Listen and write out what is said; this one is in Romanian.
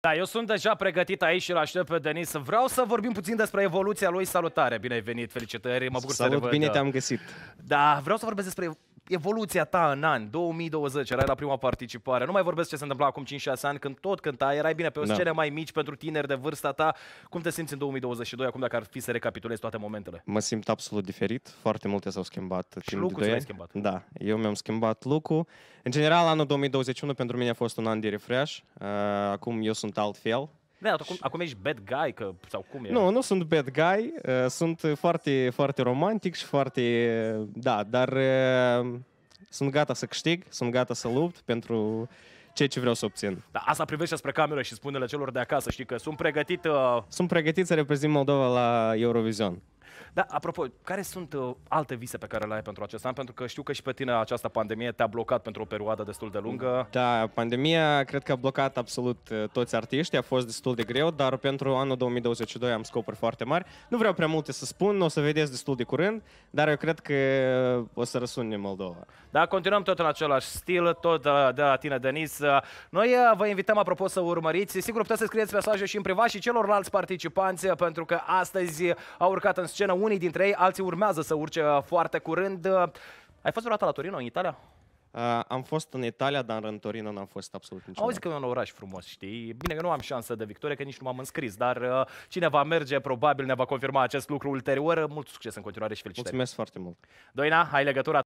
Da, eu sunt deja pregătit aici și îl aștept pe Denis. Vreau să vorbim puțin despre evoluția lui. Salutare, bine ai venit, felicitări, mă bucur Salut, să te văd. bine da. te-am găsit. Da, vreau să vorbesc despre evoluția ta în an, 2020, erai la prima participare, nu mai vorbesc ce se întâmpla acum 5-6 ani, când tot cânta, erai bine pe o da. scenă da. mai mici pentru tineri de vârsta ta, cum te simți în 2022, acum dacă ar fi să recapitulezi toate momentele? Mă simt absolut diferit, foarte multe s-au schimbat. Și lucrul ți schimbat. Da, eu mi-am schimbat lucru. În general, anul 2021 pentru mine a fost un an de refresh, uh, acum eu sunt altfel, da, acum, și... acum ești bad guy că, sau cum e? Nu, nu sunt bad guy, uh, sunt foarte, foarte romantic și foarte, uh, da, dar uh, sunt gata să câștig, sunt gata să lupt pentru ceea ce vreau să obțin. Da, asta privește spre cameră și spune la celor de acasă, știi că sunt pregătit... Uh... Sunt pregătit să reprezint Moldova la Eurovision. Da, apropo, care sunt uh, alte vise pe care le ai pentru acest an? Pentru că știu că și pe tine această pandemie te-a blocat pentru o perioadă destul de lungă. Da, pandemia cred că a blocat absolut uh, toți artiștii, a fost destul de greu, dar pentru anul 2022 am scopuri foarte mari. Nu vreau prea multe să spun, o să vedeți destul de curând, dar eu cred că uh, o să răsune Moldova. Da, continuăm tot în același stil, tot uh, de la tine, Denis. Noi vă invităm, apropo, să urmăriți. Sigur, puteți să scrieți mesaje și în privat și celorlalți participanți, pentru că astăzi au urcat în scenă unii dintre ei, alții urmează să urce uh, foarte curând. Uh, ai fost vreodată la Torino, în Italia? Uh, am fost în Italia, dar în Torino n-am fost absolut niciodată. Auzi că e un oraș frumos, știi? Bine, că nu am șansă de victorie, că nici nu m-am înscris, dar uh, cine va merge, probabil ne va confirma acest lucru ulterior. Mult succes în continuare și felicitări! Mulțumesc foarte mult! Doina, ai legătura?